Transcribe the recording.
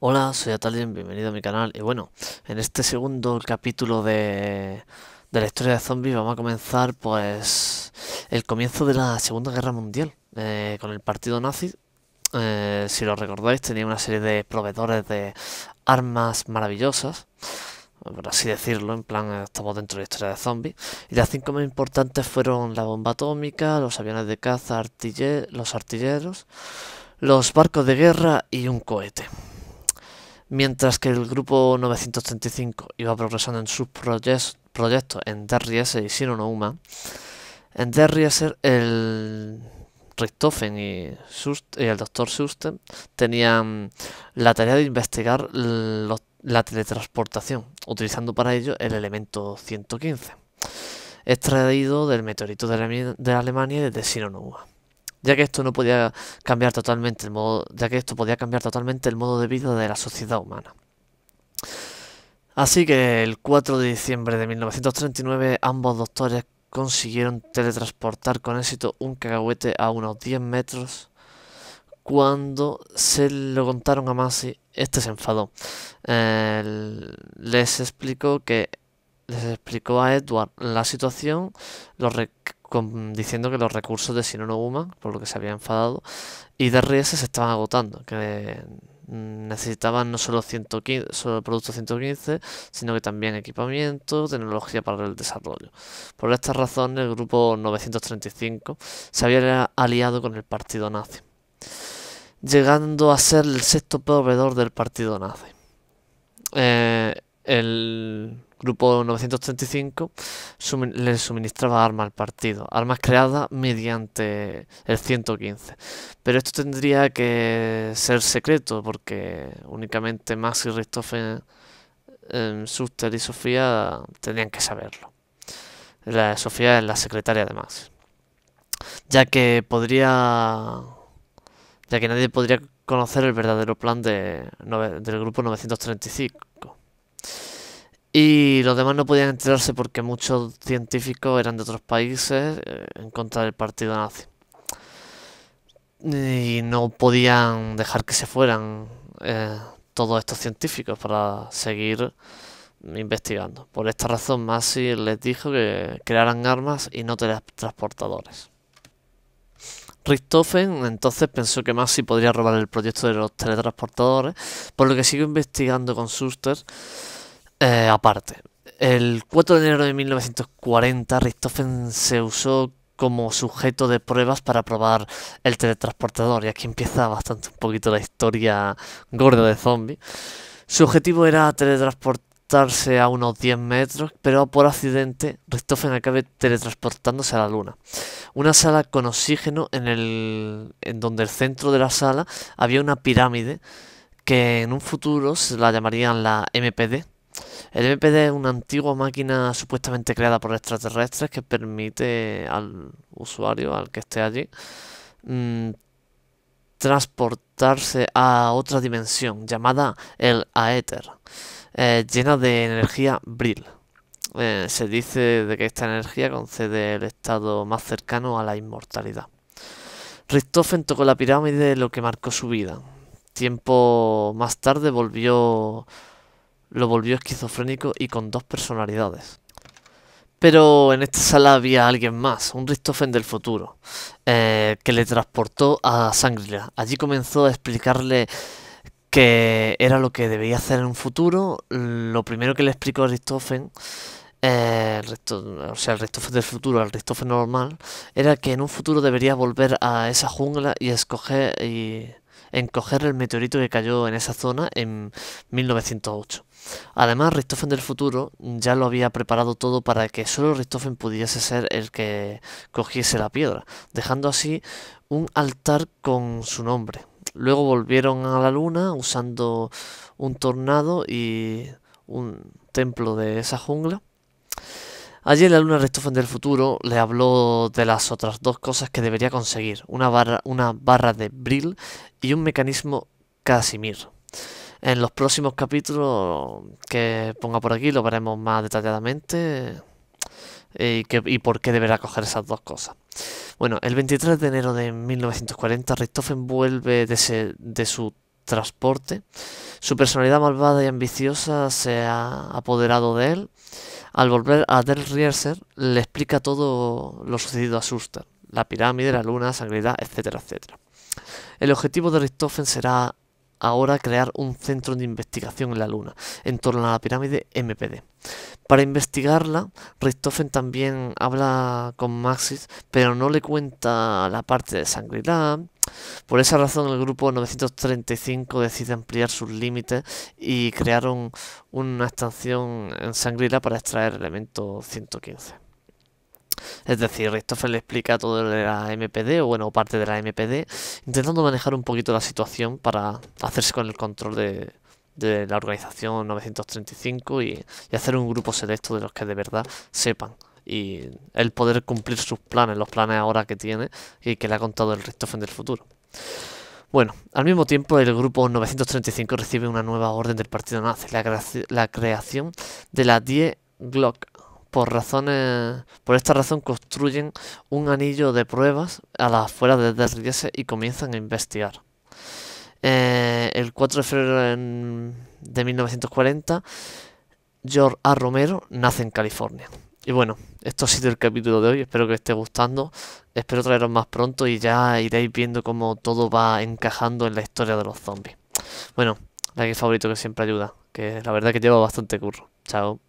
Hola, soy Atalien, bienvenido a mi canal y bueno, en este segundo capítulo de, la historia de zombies vamos a comenzar pues el comienzo de la Segunda Guerra Mundial eh, con el partido nazi. Eh, si lo recordáis tenía una serie de proveedores de armas maravillosas por así decirlo, en plan estamos dentro de la historia de zombies. Y las cinco más importantes fueron la bomba atómica, los aviones de caza, los artilleros, los barcos de guerra y un cohete. Mientras que el grupo 935 iba progresando en sus proyectos en Derrieser y Sinonouma, en Derrieser el Richtofen y, el Dr. Susten tenían la tarea de investigar la teletransportación, utilizando para ello el elemento 115, extraído del meteorito de, Alemania de Alemania ya que esto no podía cambiar totalmente el modo, ya que esto podía cambiar totalmente el modo de vida de la sociedad humana. Así que el 4 de diciembre de 1939 ambos doctores consiguieron teletransportar con éxito un cacahuete a unos 10 metros. Cuando se lo contaron a Masi, este se enfadó. les explicó que les explicó a Edward la situación, lo, diciendo que los recursos de Sinono por lo que se había enfadado, y de RS se estaban agotando, que mm, necesitaban no solo, 115, solo 115, sino que también equipamiento, tecnología para el desarrollo. Por esta razón, el grupo 935 se había aliado con el partido nazi, llegando a ser el sexto proveedor del partido nazi. Eh, el grupo 935 le suministraba armas al partido, armas creadas mediante el 115. Pero esto tendría que ser secreto porque únicamente Max y Richthofen, em, Suster y Sofía tenían que saberlo. Sofía es la secretaria de Max. Ya que podría... Ya que nadie podría conocer el verdadero plan de, del grupo 935. Y los demás no podían enterarse porque muchos científicos eran de otros países eh, en contra del partido nazi. Y no podían dejar que se fueran eh, todos estos científicos para seguir investigando. Por esta razón, Masi les dijo que crearan armas y no teletransportadores. Richtofen entonces pensó que Masi podría robar el proyecto de los teletransportadores, por lo que siguió investigando con Suster. Eh, aparte. El 4 de enero de 1940, Richtofen se usó como sujeto de pruebas para probar el teletransportador, y aquí empieza bastante un poquito la historia gorda de zombie. Su objetivo era teletransportarse a unos 10 metros, pero por accidente Richtofen acabe teletransportándose a la luna. Una sala con oxígeno en, el, en donde el centro de la sala había una pirámide que en un futuro se la llamarían la MPD, el MPD es una antigua máquina supuestamente creada por extraterrestres que permite al usuario, al que esté allí, mm, transportarse a otra dimensión llamada el Aether, eh, llena de energía Brill. Eh, se dice de que esta energía concede el estado más cercano a la inmortalidad. Richtofen tocó la pirámide, lo que marcó su vida. Tiempo más tarde volvió lo volvió esquizofrénico y con dos personalidades. Pero en esta sala había alguien más, un Richtofen del futuro, eh, que le transportó a Sangria. Allí comenzó a explicarle que era lo que debía hacer en un futuro. Lo primero que le explicó a eh, Richtofen, o sea, el Richtofen del futuro, al Richtofen normal, era que en un futuro debería volver a esa jungla y escoger y encoger el meteorito que cayó en esa zona en 1908. Además, Richtofen del futuro ya lo había preparado todo para que solo Richtofen pudiese ser el que cogiese la piedra, dejando así un altar con su nombre. Luego volvieron a la luna usando un tornado y un templo de esa jungla. Allí en la luna Richtofen del futuro le habló de las otras dos cosas que debería conseguir, una barra, una barra de bril y un mecanismo Casimir en los próximos capítulos que ponga por aquí lo veremos más detalladamente eh, y, y por qué deberá coger esas dos cosas. Bueno, el 23 de enero de 1940 Richtofen vuelve de, su transporte. Su personalidad malvada y ambiciosa se ha apoderado de él. Al volver, a Del Rieser le explica todo lo sucedido a Suster, la pirámide, la luna, sangridad, etcétera, etcétera. El objetivo de Richtofen será ahora crear un centro de investigación en la Luna, en torno a la pirámide MPD. Para investigarla, Richtofen también habla con Maxis, pero no le cuenta la parte de Sangrila. Por esa razón, el grupo 935 decide ampliar sus límites y crearon una estación en Sangrila para extraer el elemento 115. Es decir, Christopher le explica todo de la MPD, o bueno, parte de la MPD, intentando manejar un poquito la situación para hacerse con el control de, la organización 935 y, hacer un grupo selecto de los que de verdad sepan y el poder cumplir sus planes, los planes ahora que tiene y que le ha contado el Richtofen del futuro. Bueno, al mismo tiempo el grupo 935 recibe una nueva orden del partido nazi, la, la creación de la Die Glock por razones, por esta razón construyen un anillo de pruebas a la afueras de Derriese y comienzan a investigar. Eh, el 4 de febrero de 1940, George A. Romero nace en California. Y bueno, esto ha sido el capítulo de hoy, espero que os esté gustando, espero traeros más pronto y ya iréis viendo cómo todo va encajando en la historia de los zombies. Bueno, like favorito que siempre ayuda, que la verdad que lleva bastante curro. Chao.